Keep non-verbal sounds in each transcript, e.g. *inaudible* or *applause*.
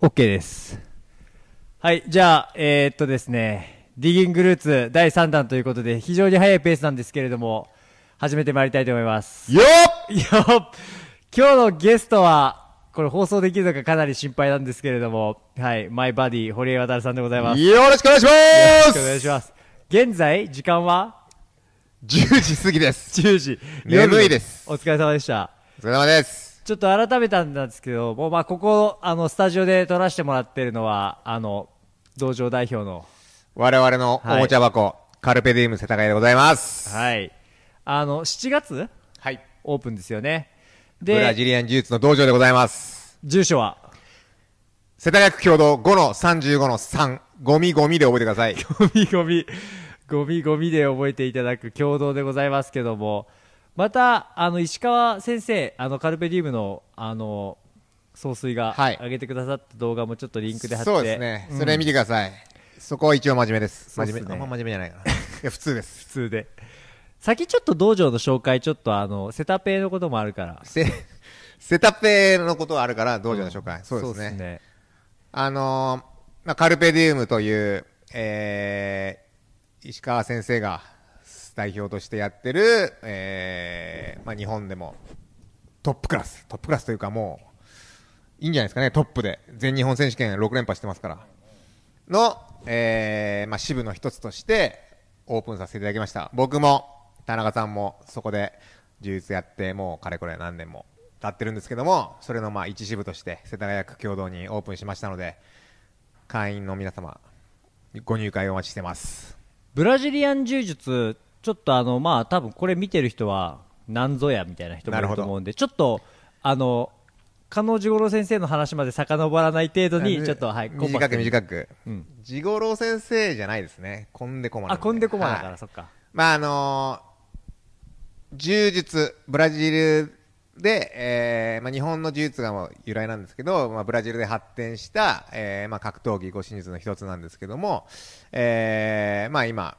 OK です。はい、じゃあ、えー、っとですね、ディギングルーツ第3弾ということで、非常に速いペースなんですけれども、始めてまいりたいと思います。よっよっ今日のゲストは、これ放送できるのかかなり心配なんですけれども、はい、マイバディ、堀江渉さんでございます。よろしくお願いしますよろしくお願いします。現在、時間は ?10 時過ぎです。10時。眠いです。お疲れ様でした。お疲れ様です。ちょっと改めたんですけど、もうまあ、ここ、あの、スタジオで撮らせてもらってるのは、あの、道場代表の。我々のおもちゃ箱、はい、カルペディウム世田谷でございます。はい。あの、7月はい。オープンですよね。ブラジリアン呪術の道場でございます。住所は世田谷区共同5の35の3。ゴミゴミで覚えてください。*laughs* ゴミゴミ。ゴミゴミで覚えていただく共同でございますけども。また、あの、石川先生、あの、カルペディウムの、あの、総帥が上げてくださった動画もちょっとリンクで貼って、そうですね、それ見てくださいそこは一応真面目です真面目、ね、あんま真面目じゃないかないや普通です *laughs* 普通で先ちょっと道場の紹介ちょっとあのセタペイのこともあるからセセタペのことはあるから道場の紹介、うん、そうですね、ね、あのー、まあ、カルペディウムという、えー、石川先生が代表としてやってる、えーまあ、日本でもトップクラストップクラスというかもういいんじゃないですかねトップで全日本選手権6連覇してますからの、えーまあ、支部の一つとしてオープンさせていただきました僕も田中さんもそこで柔術やってもうかれこれ何年も経ってるんですけどもそれのまあ一支部として世田谷区共同にオープンしましたので会員の皆様ご入会お待ちしてますブラジリアン柔術ちょっとあのまあ多分これ見てる人は何ぞやみたいな人もいると思うんでちょっとあの加納治五郎先生の話まで遡らない程度にちょっとはい短く短く、うん、治五郎先生じゃないですねこんでこまなあこんでこまだから、はい、そっかまああのー柔術ブラジルで、えーまあ、日本の柔術がもう由来なんですけど、まあ、ブラジルで発展した、えーまあ、格闘技護身術の一つなんですけども、えーまあ、今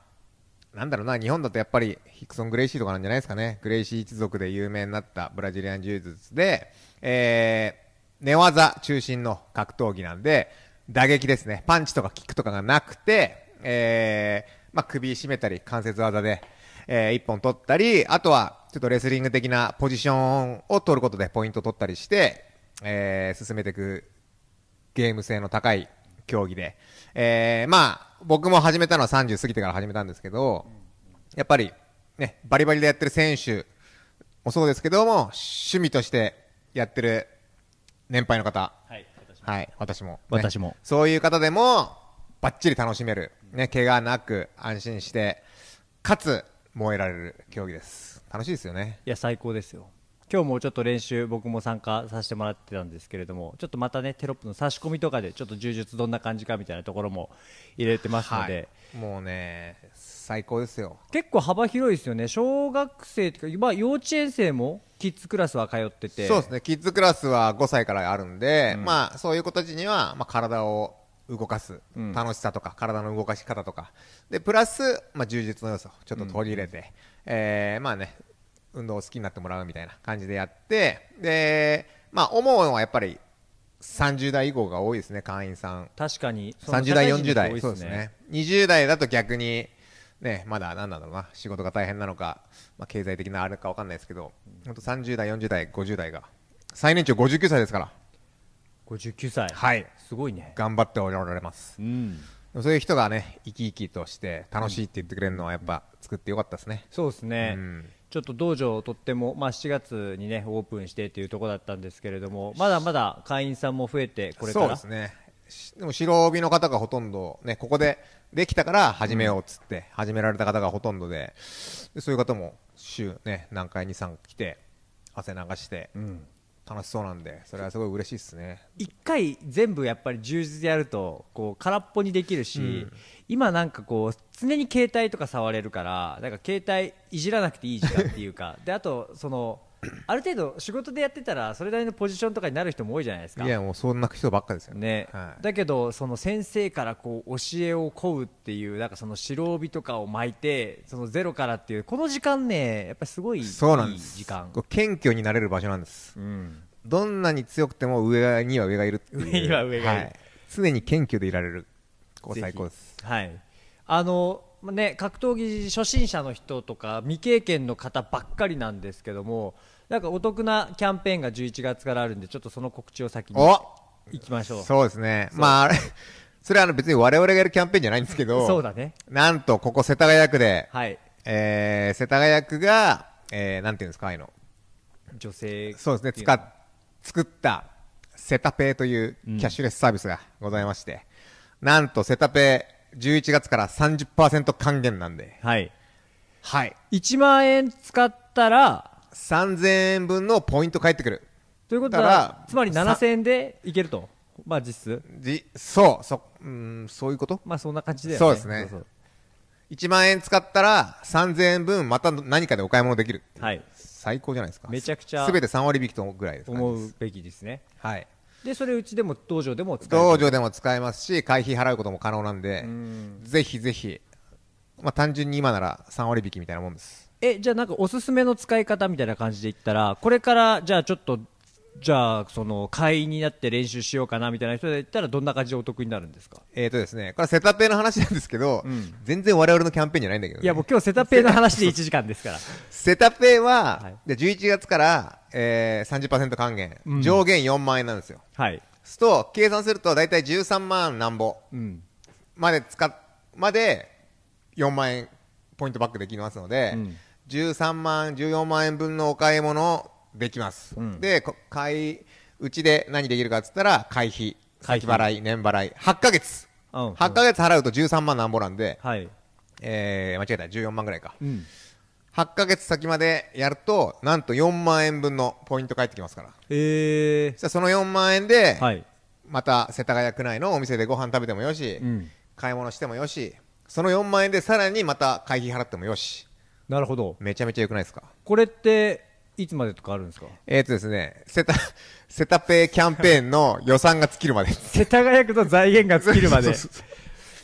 なんだろうな日本だとやっぱりヒクソン・グレイシーとかなんじゃないですかねグレイシー一族で有名になったブラジリアン柔術で、えー、寝技中心の格闘技なんで打撃ですねパンチとかキックとかがなくて、えーまあ、首絞めたり関節技で。えー、本取ったり、あとは、ちょっとレスリング的なポジションを取ることでポイント取ったりして、えー、進めていくゲーム性の高い競技で、えー、まあ、僕も始めたのは30過ぎてから始めたんですけど、やっぱり、ね、バリバリでやってる選手もそうですけども、趣味としてやってる年配の方、はい、はい、私も、ね、私も、そういう方でも、ばっちり楽しめる、ね、怪我なく安心して、かつ、燃えられる競技です楽しいですよねいや最高ですよ今日もちょっと練習僕も参加させてもらってたんですけれどもちょっとまたねテロップの差し込みとかでちょっと柔術どんな感じかみたいなところも入れてますので、はい、もうね最高ですよ結構幅広いですよね小学生とか、まあ、幼稚園生もキッズクラスは通っててそうですねキッズクラスは5歳からあるんで、うん、まあそういう子たちには、まあ、体を動かす楽しさとか、体の動かし方とかでプラス、まあ、充実の要素をちょっと取り入れて、うん、えー、まあね、運動を好きになってもらうみたいな感じでやってで、まあ、思うのはやっぱり30代以降が多いですね会員さん確かに30代40代、そうですね20代だと逆にね、まだ何なんだろうな仕事が大変なのか、まあ、経済的なあれか分かんないですけど、うん、本当30代、40代、50代が最年長59歳ですから59歳はいすごいね頑張っておられます、うん、そういう人がね生き生きとして楽しいって言ってくれるのはやっぱ作ってよかったですね、そうですね、うんちょっと道場とっても、まあ、7月にねオープンしてというところだったんですけれどもまだまだ会員さんも増えてこれからそうですねでも白帯の方がほとんど、ね、ここでできたから始めようっつって始められた方がほとんどででそういう方も週、ね、何回23来て汗流して、うん、楽しそうなんでそれはすごい嬉しいですね一回全部やっぱり充実でやるとこう空っぽにできるし、うん、今なんかこう常に携帯とか触れるからなんか携帯いじらなくていい時間っていうか *laughs* であとそのある程度仕事でやってたらそれなりのポジションとかになる人も多いじゃないですかいやもうそんな人ばっかですよね、はい、だけどその先生からこう教えを請うっていうなんかその白帯とかを巻いてそのゼロからっていうこの時間ねやっぱりすごいそうなんです時間謙虚になれる場所なんです、うん、どんなに強くても上には上がいる上には上がいる、はい、常に謙虚でいられるこ最高ですはいあのね、格闘技初心者の人とか未経験の方ばっかりなんですけどもなんかお得なキャンペーンが11月からあるんでちょっとその告知を先にいきましょうそうですねまああれ *laughs* それは別に我々がやるキャンペーンじゃないんですけどそうだねなんとここ世田谷区で、はいえー、世田谷区が、えー、なんていうんですかああいうの女性そうですね使っ作ったセタペイというキャッシュレスサービスがございまして、うん、なんとセタペイ11月から30%還元なんで。はい。はい。1万円使ったら、3000円分のポイント返ってくる。ということは、つまり7000円でいけると。まあ実質。じ、そう、そ、うん、そういうことまあそんな感じで、ね。そうですね。そうそう1万円使ったら3000円分また何かでお買い物できるはい最高じゃないですかめちゃくちゃすべて3割引きとぐらいですか、ね、思うべきですねはいでそれうちでも道場でも使え道場でも使えますし会費払うことも可能なんでぜひぜひまあ単純に今なら3割引きみたいなもんですえじゃあなんかおすすめの使い方みたいな感じで言ったらこれからじゃあちょっとじゃあその会員になって練習しようかなみたいな人で言ったらどんな感じでお得になるんですかえっ、とですねこれセタペの話なんですけど、うん、全然我々のキャンペーンじゃないんだけど、ね、いやもう今日セタペの話で1時間ですから *laughs* セタペは、はい、で11月から、えー、30%還元、うん、上限4万円なんですよはいすと計算すると大体13万なんぼまで使っまで4万円ポイントバックできますので、うん、13万14万円分のお買い物できます、うん、で買いうちで何できるかっつったら会費先払い年払い8か月、うん、8月払うと13万なんぼなんで、はい、えー、間違えた14万ぐらいか、うん、8か月先までやるとなんと4万円分のポイント返ってきますからへえその4万円で、はい、また世田谷区内のお店でご飯食べてもよし、うん、買い物してもよしその4万円でさらにまた会費払ってもよしなるほどめちゃめちゃよくないですかこれっていつまでとかあるんですかえっ、ー、とですね、セタ、*laughs* セタペイキャンペーンの予算が尽きるまで。世田谷区の財源が尽きるまで。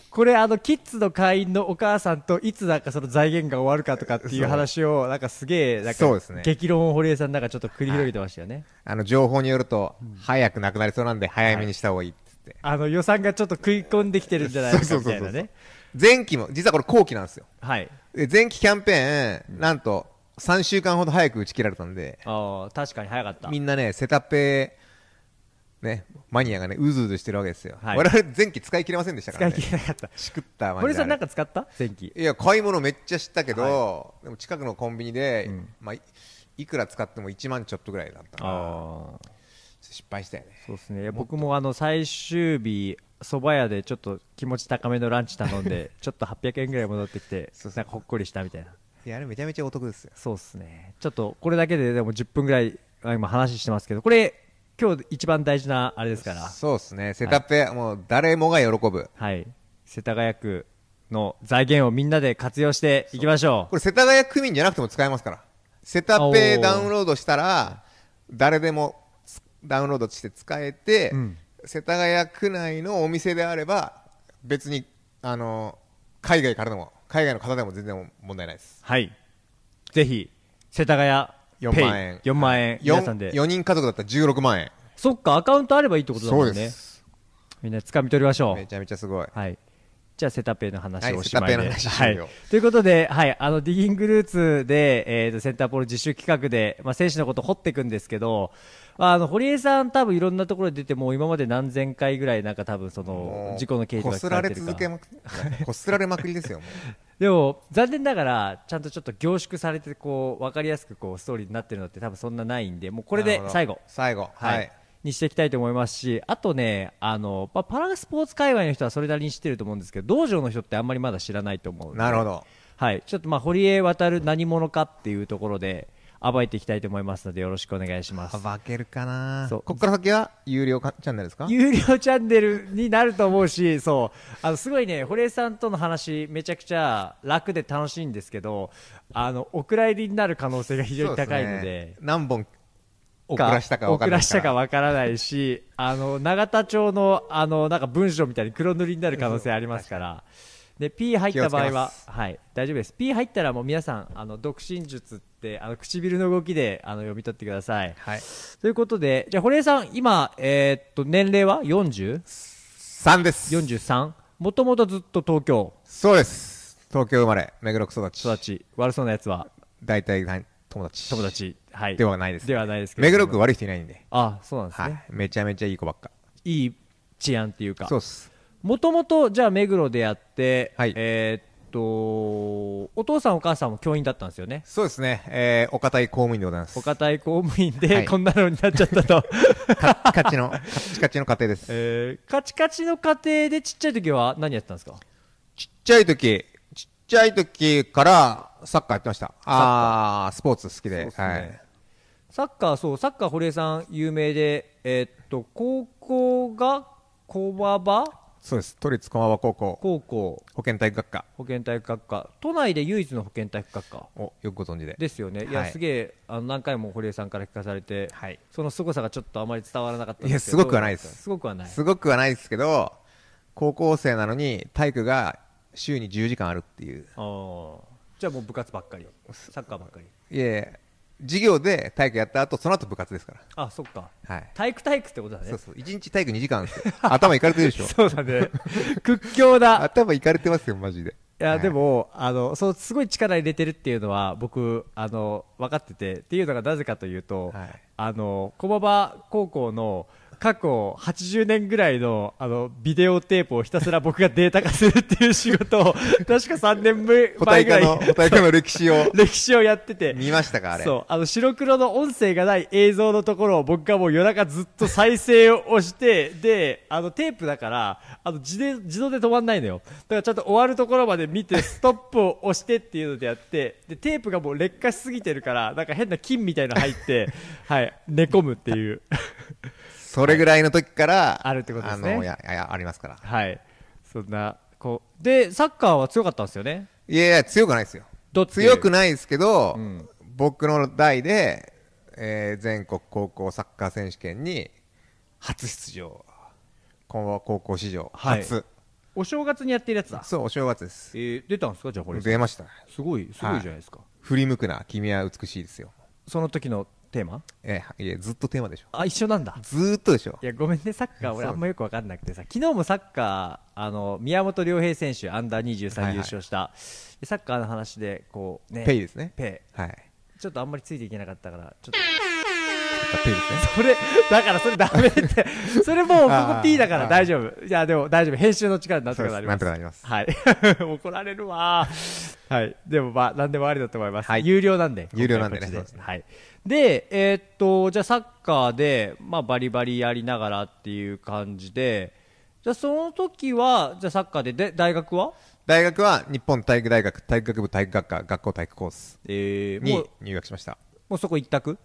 これあのキッズの会員のお母さんといつなんかその財源が終わるかとかっていう話をなんかすげえなんか激論を堀江さんなんかちょっと繰り広げてましたよね、はい、あの情報によると早くなくなりそうなんで早めにした方がいいっって、はい、あの予算がちょっと食い込んできてるんじゃないかみたいなね前期も実はこれ後期なんですよはい前期キャンペーンなんと3週間ほど早く打ち切られたんでああ確かに早かったみんなねセタペね、マニアがねうずうずしてるわけですよ、はい、我々前期使い切れませんでしたからね使い切れなかったしくったマニアさんなんか使った前期いや買い物めっちゃしたけど、はい、でも近くのコンビニで、うん、まあ、いくら使っても1万ちょっとぐらいだったから失敗したよねそうですね僕もあの最終日蕎麦屋でちょっと気持ち高めのランチ頼んで *laughs* ちょっと800円ぐらい戻ってきてなんかほっこりしたみたいないやあれめちゃめちゃお得ですよそうっすねちょっとこれだけででも10分ぐらい今話してますけどこれ今日一番大事なあれですからそうっすねセタペ、はい、もう誰もが喜ぶはい世田谷区の財源をみんなで活用していきましょうこれ世田谷区民じゃなくても使えますからセタペダウンロードしたら誰でもダウンロードして使えて、うん、世田谷区内のお店であれば別にあの海外からでも海外の方でも全然問題ないですはいぜひ世田谷4万円4万円皆さんで 4, 4人家族だったら16万円そっかアカウントあればいいってことだもんねそうですみんな掴み取りましょうめちゃめちゃすごいはいじゃあ、セタペイの話をおしまいで。はい、はい、ということで、はい、あの、ディギングルーツで、えっ、ー、と、センターポール実習企画で、まあ、選手のこと掘っていくんですけど、あの、堀江さん多分いろんなところで出て、も今まで何千回ぐらい、なんか多分その、事故の経験とかこすられ続けまく、こすられまくりですよ、*laughs* でも残念ながらちゃんとちょっと凝縮されてこう分かりやすくこうストーリーになってるのって多分そんなないんでもうこれで最後最後はい、はい、にしていきたいと思いますしあとねあの、まあ、パラスポーツ界隈の人はそれなりに知ってると思うんですけど道場の人ってあんまりまだ知らないと思うなるほどはいちょっとまあ堀江る何者かっていうところで暴いていきたいと思いますのでよろしくお願いします暴けるかなそうここから先は有料かチャンネルですか有料チャンネルになると思うしそうあのすごいね堀江さんとの話めちゃくちゃ楽で楽しいんですけどあのお蔵入りになる可能性が非常に高いので、ね、何本送らしたか分からないしあの永田町のあのなんか文章みたいに黒塗りになる可能性ありますから。で P 入った場合は、はい、大丈夫です P 入ったらもう皆さんあの独身術ってってあの唇の動きであの読み取ってください、はい、ということでじゃあ堀江さん今、えー、っと年齢は 40?3 です43もともとずっと東京そうです東京生まれ目黒区育ち育ち悪そうなやつは大体友達友達はいではないです、ね、ではないですけど目黒区悪い人いないんであそうなんですね、はい、めちゃめちゃいい子ばっかいい治安っていうかそうっすもともとじゃあ目黒でやって、はい、えー、っと、お父さんお母さんも教員だったんですよね。そうですね。えー、お堅い公務員でございます。お堅い公務員で、こんなのになっちゃったと。*laughs* チカチの、カチカチの家庭です。えー、カチカチの家庭でちっちゃい時は何やってたんですかちっちゃい時、ちっちゃい時からサッカーやってました。ああ、スポーツ好きで。ね、はい。サッカー、そう、サッカー堀江さん有名で、えー、っと、高校が駒場そうです都立駒場高校高校保健体育学科保健体育学科都内で唯一の保健体育学科およくご存知でですよね、はい、やすげえあの何回も堀江さんから聞かされて、はい、その凄さがちょっとあまり伝わらなかったいやすごくはないですすごくはないすごくはないですけど高校生なのに体育が週に10時間あるっていうああじゃあもう部活ばっかりサッカーばっかりいえ授業で体育やった後その後部活ですからあそっか、はい、体育体育ってことだねそうそう1日体育2時間頭いかれてるでしょそうだね屈強だ頭いかれてますよマジでいや、はい、でもあのそうすごい力入れてるっていうのは僕あの分かっててっていうのがなぜかというと、はい、あの駒場高校の過去80年ぐらいのあのビデオテープをひたすら僕がデータ化するっていう仕事を *laughs* 確か3年前ぐらいホタイの歴史を歴史をやってて見ましたかあれそうあの白黒の音声がない映像のところを僕がもう夜中ずっと再生をしてであのテープだからあの自で自動で止まんないのよだからちゃんと終わるところまで見てストップを押してっていうのでやってでテープがもう劣化しすぎてるからなんか変な菌みたいの入ってはい寝込むっていう *laughs* それぐらいの時から、あるってことですねあのややありますからはいそんなこうでサッカーは強かったんですよねいやいや強くないですよ強くないですけど、うん、僕の代で、えー、全国高校サッカー選手権に初出場今後高校史上初、はい、お正月にやってるやつだそうお正月です、えー、出たんですかじゃあこれ出ましたすごいすごいじゃないですか、はい、振り向くな君は美しいですよその時のテーマええいやずっとテーマでしょあ一緒なんだずっとでしょいやごめんねサッカー俺あんまよく分かんなくてさ昨日もサッカーあの宮本亮平選手アンダー23優勝した、サッカーの話でこうねペイですねペイはいちょっとあんまりついていけなかったからちょっとったですね。それ、だからそれダメって。*laughs* それもうここ P だから大丈夫。いや、でも大丈夫。編集の力なんとかなります。なんとかなります。はい。*laughs* 怒られるわ。はい。でもまあ、なんでもありだと思います。はい、有料なんで。有料なんでね。でねはい。で、えー、っと、じゃあサッカーで、まあ、バリバリやりながらっていう感じで、じゃあその時は、じゃあサッカーで、で、大学は大学は日本体育大学体育学部体育学科学校体育コースに入学しました、えー、もうそこ一択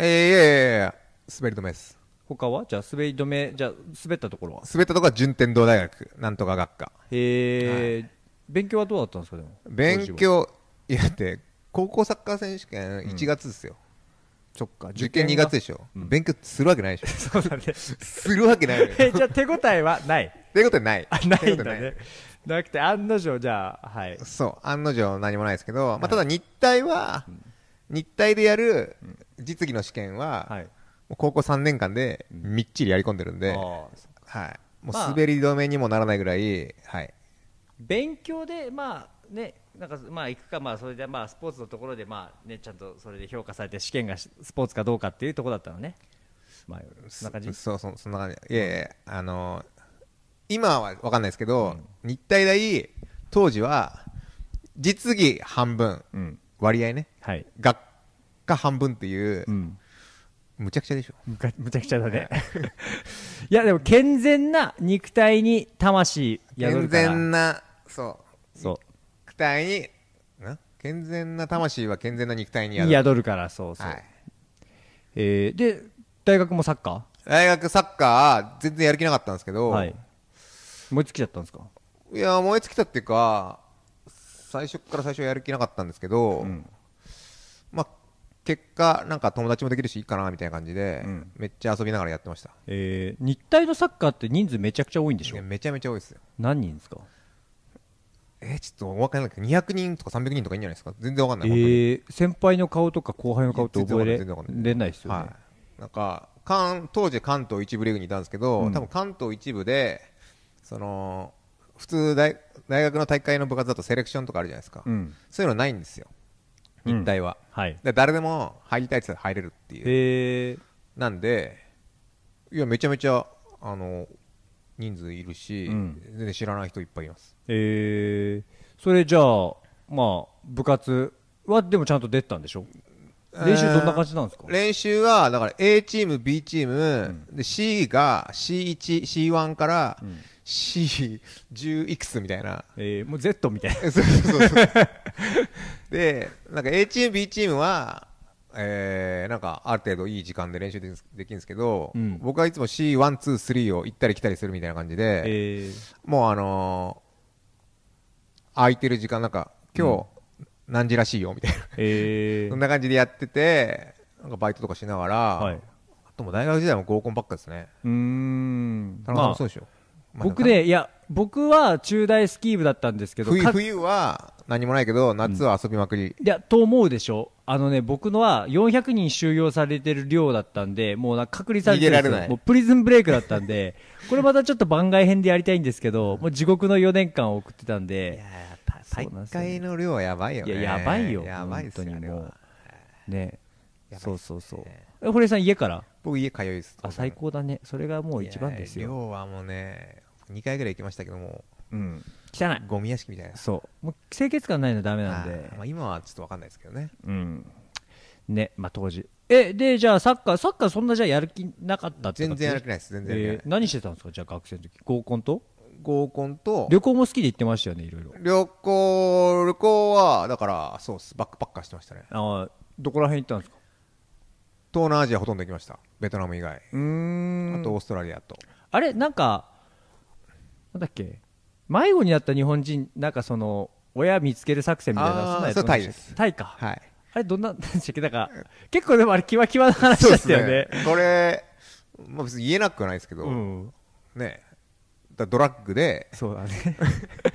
えいやいやいや、滑り止めです。他はじゃあ滑り止め、じゃあ滑ったところは滑ったところは順天堂大学、なんとか学科。へえ、はい、勉強はどうだったんですか、でも。勉強、いやって、高校サッカー選手権1月ですよ。うんそっか受験2月でしょ、うん、勉強するわけないでしょ *laughs* そうだねするわけない *laughs* えじゃあ手応えはない手応えないあないんだねなくて案の定じゃあはいそう案の定何もないですけど、まあ、ただ日体は、日体でやる実技の試験は、はい、もう高校3年間でみっちりやり込んでるんで、はい、もう滑り止めにもならないぐらい、はい、勉強で、まあね、なんかまあ行くか、まあ、それでまあスポーツのところで、まあね、ちゃんとそれで評価されて試験がスポーツかどうかっていうところだったのね、まあ、そんな感じそうそうそんな感じいやいや、あのー、今は分かんないですけど、うん、日体大当時は実技半分、うん、割合ね、はい、学科半分っていう、うん、むちゃくちゃでしょむむちゃくちゃだね *laughs* いやでも健全な肉体に魂宿るから健全なそうそう肉体に健全な魂は健全な肉体に宿るからそうそう、はい、えー、で大学もサッカー大学サッカー全然やる気なかったんですけど、はい、燃え尽きちゃったんですかいや燃え尽きたっていうか最初から最初やる気なかったんですけど、うん、まあ結果なんか友達もできるしいいかなみたいな感じで、うん、めっちゃ遊びながらやってました、えー、日体のサッカーって人数めちゃくちゃ多いんでしょめちゃめちゃ多いですよ何人ですかえー、ちょっと分かんないけど200人とか300人とかいいんじゃないですか全然分かんない、えー、先輩の顔とか後輩の顔って覚えれないですよね、はい、なんか関当時関東一部リーグにいたんですけど、うん、多分関東一部でその普通大大学の大会の部活だとセレクションとかあるじゃないですか、うん、そういうのないんですよ日体は、うん、はい、で誰でも入りたいって入れるっていうへえなんでいやめちゃめちゃあの人数いるし、うん、全然知らない人いっぱいいますええそれじゃあまあ部活はでもちゃんと出たんでしょ練習どんな感じなんですか、練習はだから A チーム B チーム、うん、で C が C1C1 から、うん C10 いくつみたいな、えー、もう Z みたいなそうそうそう *laughs* でなんか A チーム B チームはえー、なんかある程度いい時間で練習できるんですけど、うん、僕はいつも C123 を行ったり来たりするみたいな感じで、えー、もうあのー、空いてる時間なんか今日何時らしいよみたいな、え *laughs* そんな感じでやっててなんかバイトとかしながら、はい、あとも大学時代も合コンばっかですねうん楽しそうでしょ、まあ僕で、いや、僕は中大スキー部だったんですけど、冬冬は何もないけど、夏は遊びまくり。いや、と思うでしょあのね、僕のは400人収容されてる量だったんで、もうなんか隔離されてるもうプリズンブレイクだったんで、*laughs* これまたちょっと番外編でやりたいんですけど、もう地獄の4年間を送ってたんで、いややなんです会の量はやばいよね。いややばいよやばいっすよ本当にもうね、ねそうそうそう。堀江さん家から僕家通いです。あ、最高だね。それがもう一番ですよ。量はもうね、2回ぐらい行きましたけども、うん、汚いゴミ屋敷みたいなそうもう清潔感ないのダメなんで、まあ、今はちょっと分かんないですけどねうんねまあ当時えでじゃあサッカーサッカーそんなじゃやる気なかったって全然やる気ないです全然、えー、何してたんですかじゃあ学生の時合コンと合コンと旅行も好きで行ってましたよねいろいろ旅行旅行はだからそうっすバックパッカーしてましたねああどこら辺行ったんですか東南アジアほとんど行きましたベトナム以外うんあとオーストラリアとあれなんかなんだっけ迷子になった日本人なんかその親見つける作戦みたいなあそうなタイですタイか、はい、あれどんななんでしたっけだから結構でもあれキワキワな話ですたよね、ね、これ、まあ、別に言えなくはないですけど、うん、ねだドラッグでそうだね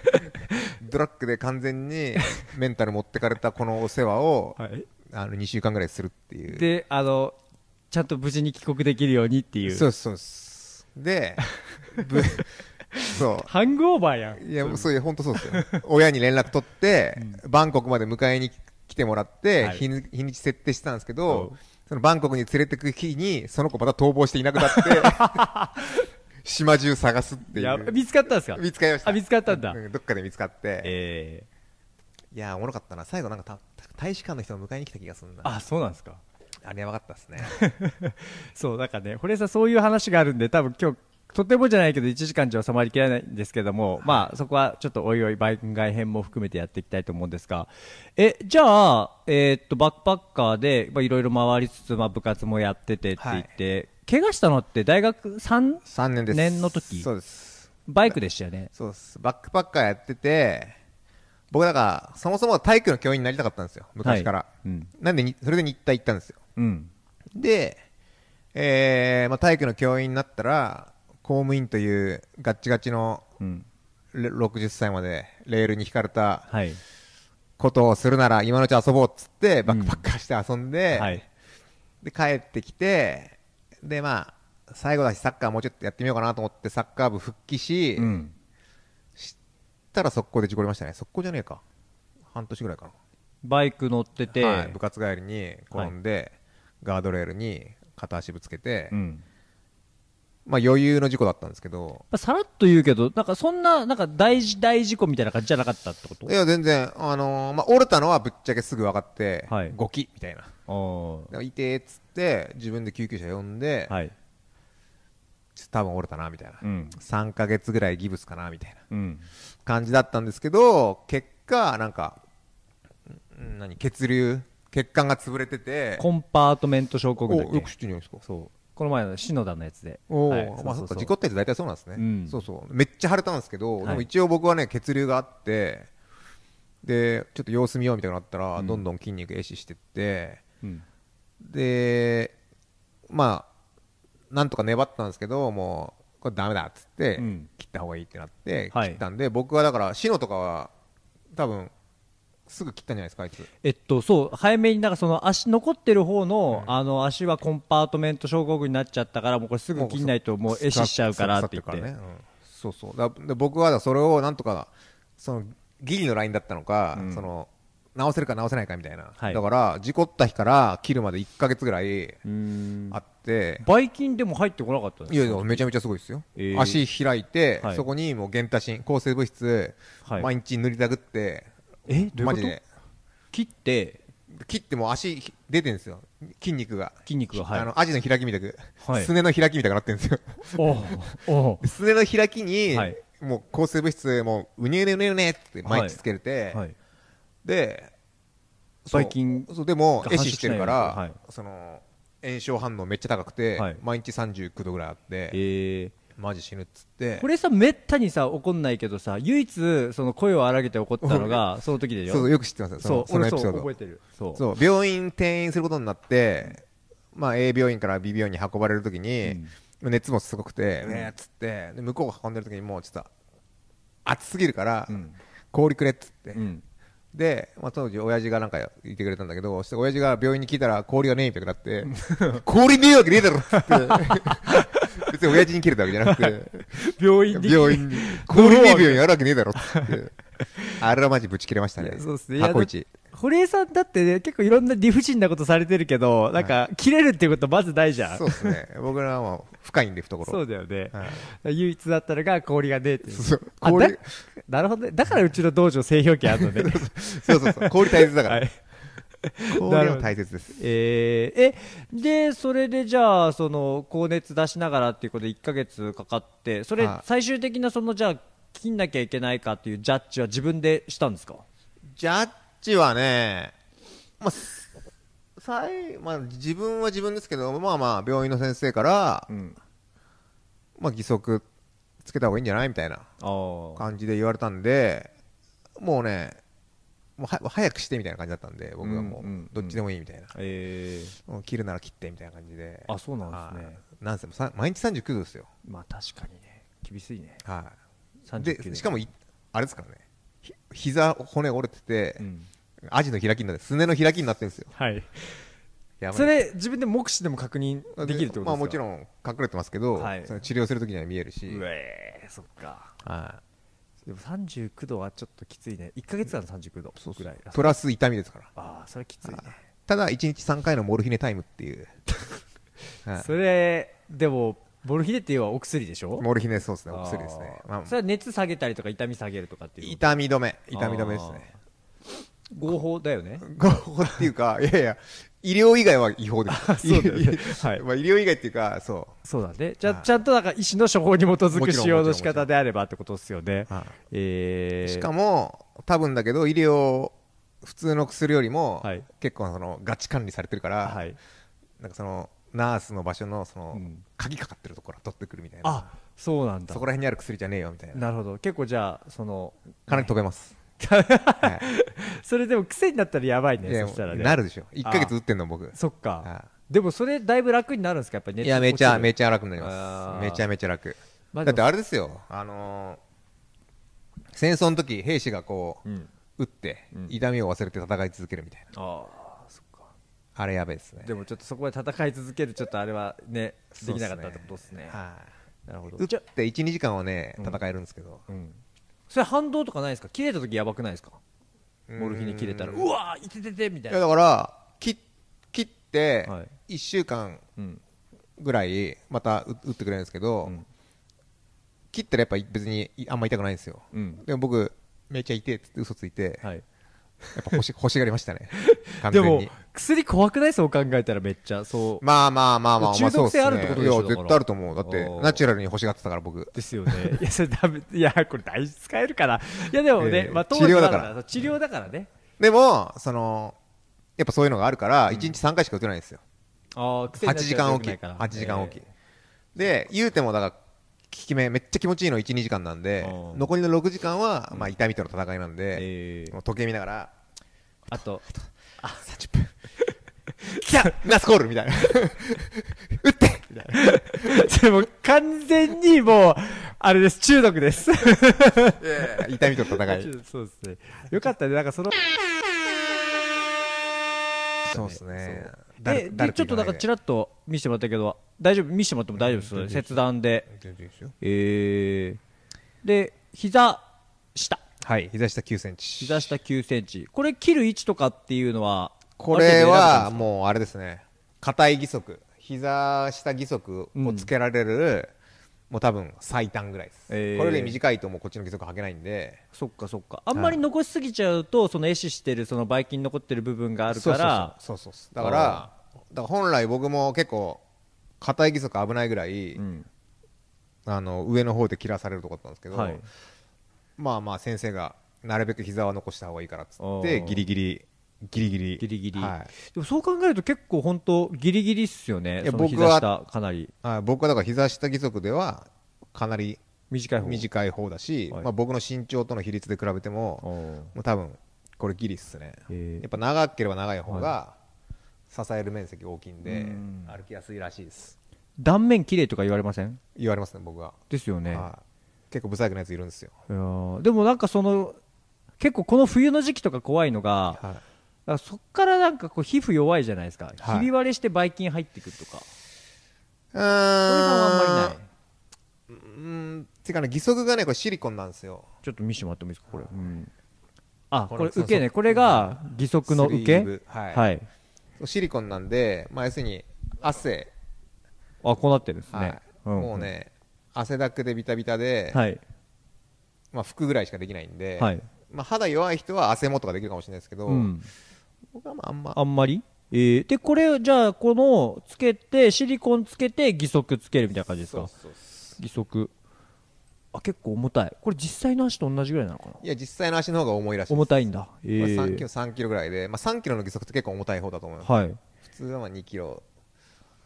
*laughs* ドラッグで完全にメンタル持ってかれたこのお世話を、はい、あの2週間ぐらいするっていうであのちゃんと無事に帰国できるようにっていうそうそうで *laughs* そうハングオーバーやんいやそういう本当そうですよ *laughs* 親に連絡取って、バンコクまで迎えに来てもらって、日にち設定してたんですけど、そのバンコクに連れてく日にその子また逃亡していなくなって *laughs* 島中探すっていう見つかったんですか見つかりましたあ見つかったんだ、どっかで見つかってええいやおもろかったな最後なんか大使館の人が迎えに来た気がするなあそうなんですかあれやばかったですね *laughs* そうなんかね堀江さんそういう話があるんで多分今日とてもじゃないけど1時間じゃ収まりきらないんですけども、まあそこはちょっとおいおい番外編も含めてやっていきたいと思うんですが、え、じゃあ、えー、っと、バックパッカーで、まあいろいろ回りつつ、まあ部活もやっててって言って、はい、怪我したのって大学 3? 3年です。年の時そうです。バイクでしたよね。そうです。バックパッカーやってて、僕だから、そもそも体育の教員になりたかったんですよ。昔から。はいうん、なんで、それで日体行ったんですよ。うん、で、えー、まあ体育の教員になったら、公務員というガッチガチの、60歳までレールに引かれたことをするなら今のうち遊ぼうっつってバックパッカーして遊んで、で帰ってきてでまあ最後だしサッカーもうちょっとやってみようかなと思ってサッカー部復帰し、したら速攻で事故りましたね速攻じゃねえか半年ぐらいかなバイク乗ってて、部活帰りに転んで、ガードレールに片足ぶつけて、まあ余裕の事故だったんですけど。さらっと言うけど、なんかそんな、なんか大事、大事故みたいな感じじゃなかったってこといや、全然。あのー、まあ折れたのはぶっちゃけすぐ分かって、はい、ゴキみたいな。痛いてっつって、自分で救急車呼んで、はい、多分折れたな、みたいな、うん。3か月ぐらいギブスかな、みたいな感じだったんですけど、結果、なんか、何、血流、血管が潰れてて。コンパートメント症候群だっけよく知ってんじゃないですか。そう。この前の篠田のやつで。おお、はい、まあ、そうか、事故ったやつ大体そうなんですね、うん。そうそう、めっちゃ腫れたんですけど、はい、でも一応僕はね、血流があって。で、ちょっと様子見ようみたいになったら、うん、どんどん筋肉壊死してって。うん、で、まあ、なんとか粘ったんですけど、もう、これだめだっつって、切った方がいいってなって、切ったんで、僕はだから、篠とかは。多分すぐ切ったんじゃないですかあいつえっとそう早めになんかその足残ってる方の、うん、あの足はコンパートメント症候群になっちゃったからもうこれすぐ切んないともう壊死しちゃうからって言って、そうそうだ僕はそれをなんとかそのギリのラインだったのか、うん、その直せるか直せないかみたいな、はい、だから事故った日から切るまで1か月ぐらいあってばい菌でも入ってこなかったいやいやめちゃめちゃすごいですよ、えー、足開いて、はい、そこにもう原ンタ抗生物質、はい、毎日塗りたくってえどういうこと切って切っても足出てるんですよ筋肉が筋肉がはいあのアジの開きみたく、はい、すねの開きみたくなってるんですよおおすねの開きに、はい、もう抗生物質もううねうねうねうねって毎日つけれて、はい、はい、で最近そうでも壊死してるから、はい、その炎症反応めっちゃ高くて、はい、毎日39度ぐらいあって、えー、マジ死ぬっつってこれさめったにさ怒んないけどさ唯一その声を荒げて怒ったのがその時でよそうよく知ってますそうそのエピソード覚えてるそう病院転院することになってまあ A 病院から B 病院に運ばれる時に、うん、熱もすごくて、うっつって向こうが運んでる時にもうちょっと暑すぎるから、うん、氷くれっつって、うんで、まあ、当時親父がなんか言ってくれたんだけどそして親父が病院に聞いたら氷がねえみたいになって *laughs* 氷ねえわけねえだろって *laughs* 別に親父に切れたわけじゃなくて病院に病院に *laughs* 氷ねえ病院やるわけねえだろってあれはマジぶち切れましたねそうですね箱一堀江さんだって、ね、結構いろんな理不尽なことされてるけど、なんか、切れるっていうことまず大じゃん。そうですね。僕らは深いんで、懐。そうだよね。唯一だったのが氷がねえって。そう。氷。なるほどね。だからうちの道場製氷機あるのね。*laughs* そうそうそう。氷大切だから。氷は大切です。えー、え、で、それでじゃあ、その、高熱出しながらっていうことで1か月かかって、それ、最終的な、その、じゃあ、切んなきゃいけないかっていうジャッジは自分でしたんですかジャッちはね、まあ、さいまあ、自分は自分ですけど、まあまあ、病院の先生から、うん、まあ、義足つけた方がいいんじゃないみたいな感じで言われたんで、もうね、もうは早くしてみたいな感じだったんで僕はもうどっちでもいいみたいな、うん、うんえー、切るなら切ってみたいな感じであそうなんですねなんせさ、毎日39度ですよまあ確かにね厳しいねはいでしかもい、あれですからねひ膝骨折れてて、うん、アジの開きになってすねの開きになってるんですよはいそれ自分で目視でも確認できるってことですかまあもちろん隠れてますけど、はい、その治療するときには見えるしうえー、そっかはいでも39度はちょっときついね1か月間39度ぐらいプラス痛みですからああそれきついねただ1日3回のモルヒネタイムっていう *laughs* はい、それでもモルヒネっていうのはお薬でしょモルヒネそうですねお薬ですねまあ、それは熱下げたりとか痛み下げるとかっていう痛み止め痛み止めですね合法だよね合法っていうか、*laughs* いやいや、医療以外は違法です。そうだね。*laughs* はい。まあ、医療以外っていうか、そう。そうだね。じゃ、ちゃんとなんか医師の処方に基づく使用の仕方であればってことですよね。はえー、しかも、多分だけど、医療、普通の薬よりも、はい、結構その、ガチ管理されてるから、はい、なんかその、ナースの場所のその、うん、鍵かかってるところ取ってくるみたいなあそうなんだそこら辺にある薬じゃねえよみたいななるほど結構じゃあそのかなり飛べます、ねはい、それでも癖になったらやばいねそしたらねなるでしょ1か月打ってんの僕そっかでもそれだいぶ楽になるんですかやっぱりいやめちゃめちゃ楽になりますめちゃめちゃ楽、まあ、だってあれですよあのー、戦争の時兵士がこう、うん、って、うん、痛みを忘れて戦い続けるみたいなああそっかあれやべえですねでもちょっとそこで戦い続けるちょっとあれはねできなかったってことですね、ね、はい、あ、なるほど打って12時間はね戦えるんですけど、うんそれ反動とかないですか切れた時やばくないですかモルヒネ切れたらうわーいてててみたいいやなだから切切って1週間ぐらいまた打ってくれるんですけど、うん切ったらやっぱ別にあんま痛くないんですよ、うんでも僕めっちゃ痛いって嘘ついて、はいやっぱ欲し *laughs* 欲しがりましたね *laughs* 完で全もに薬怖くないそう考えたらめっちゃそうまあまあまあまあ、まあ、中毒性あるってことでしょ、ね、いや絶対あると思うだってナチュラルに欲しがってたから僕ですよねいやそれダメいやこれ大事使えるからいやでもね、えー、まあ、治療だから治療だからね、うん、でもそのやっぱそういうのがあるから1日3回しか打てないんですよ、うん、あ8時間おき8時間おき、えー、で言うてもだから効き目めっちゃ気持ちいいの12時間なんで残りの6時間は、まあ、痛みとの戦いなんで、えー、時計見ながらあとあ30分来たナスコールみたいな。*laughs* 打ってみたいな。そ *laughs* れもう完全にもう、あれです、中毒です。痛みと戦い。*laughs* そうですね。よかったね、なんかその。そうですね。で、ちょっとなんかちらっと見せてもらったけど、大丈夫、見せてもらっても大丈夫です、切断で。えー、で、膝下。はい、膝下9センチ。膝下9センチ。これ切る位置とかっていうのは、これはもうあれですね硬い義足膝下義足をつけられる、もう多分最短ぐらいです、えー、これより短いともうこっちの義足履けないんでそっかそっかあんまり残しすぎちゃうと、はい、その壊死してるそのばい菌残ってる部分があるからそうそうそうだからだから本来僕も結構硬い義足危ないぐらい、うん、あの上の方で切らされるとこだったんですけど、はい、まあまあ先生がなるべく膝は残した方がいいからっつってギリギリギリギリギリギリ、はい、でもそう考えると結構本当ギリギリっすよねいや僕はかなりあ僕はだから膝下義足ではかなり短い方短い方だし、はい、まあ、僕の身長との比率で比べてももう多分これギリっすね、えー、やっぱ長ければ長い方が支える面積大きいんで、はい、歩きやすいらしいです断面綺麗とか言われません言われますね僕はですよね、はあ、結構不細工なやついるんですよいやでもなんかその結構この冬の時期とか怖いのが、はいらそこからなんかこう皮膚弱いじゃないですか、はい、ひび割れしてばい菌入ってくるとかうあんまりないうんていうかね義足がねこれシリコンなんですよちょっと見せてもらってもいいですかこれ、うん、あこれ受けねこれが義足の受けはい、はい、シリコンなんで、まあ、要するに汗あこうなってるんですね、はいうんうん、もうね汗だくでビタビタで、はいまあ、服ぐらいしかできないんで、はいまあ、肌弱い人は汗もとかできるかもしれないですけど、うん、僕はまああんまあんまりえー、でこれじゃあこのつけてシリコンつけて義足つけるみたいな感じですかそうそう義足あ結構重たいこれ実際の足と同じぐらいなのかないや実際の足の方が重いらしい重たいんだ、えー、3キロ3キロぐらいで、まあ、3キロの義足って結構重たい方だと思います、はい、普通はまあ2キロ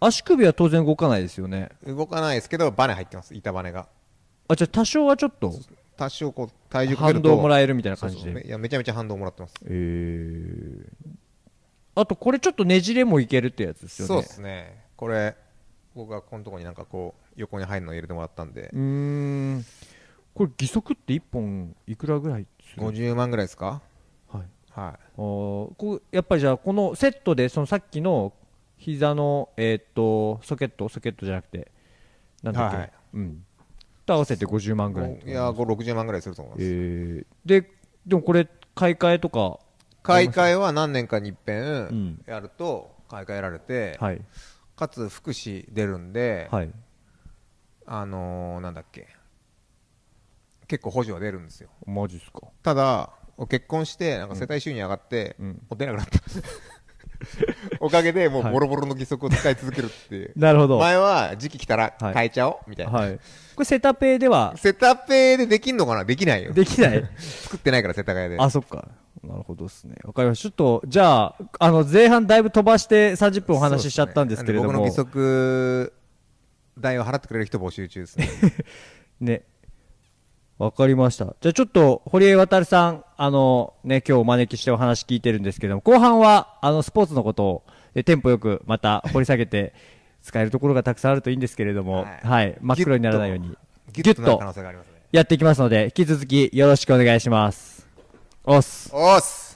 足首は当然動かないですよね動かないですけどバネ入ってます板バネがあじゃあ多少はちょっと多少こう体重かけると反動もらえるみたいな感じでいやめちゃめちゃ反動もらってますえー、あとこれちょっとねじれもいけるってやつですよねそうですねこれ僕がこのとこになんかこう横に入るのを入れてもらったんでうんこれ義足って1本いくらぐらいする50万ぐらいですかはい、はい、おこやっぱりじゃあこのセットでそのさっきの膝のえー、っとソケットソケットじゃなくてなんだっけ、はい、うんと合わせて50万ぐらいいやこれ60万ぐらいすると思います、えー、ででもこれ買い替えとか買い替えは何年かに一遍やると買い替えられて、うん、はい、かつ福祉出るんで、はい、あのー、なんだっけ結構補助は出るんですよマジっすかただ結婚してなんか世帯収入上がって、うん、もう出なくなった、*laughs* おかげでもうボロボロの義足を使い続けるっていう。*laughs* なるほど。前は時期来たら変えちゃおう、みたいな。はい。これセタペイではセタペイでできんのかなできないよ。できない *laughs* 作ってないから、世田谷で。あ、そっか。なるほどですね。わかりました。ちょっと、じゃあ、あの、前半だいぶ飛ばして30分お話ししちゃったんですけれども。ね、僕の義足代を払ってくれる人募集中ですね。ね。わかりました。じゃあちょっと、堀江渉さん、あの、ね、今日お招きしてお話聞いてるんですけども、後半は、あの、スポーツのことを、えテンポよくまた掘り下げて、*laughs* 使えるところがたくさんあるといいんですけれども、はい、はい、真っ黒にならないように、ぎゅっと、やっていきますので、引き続きよろしくお願いします。おっす。おっす。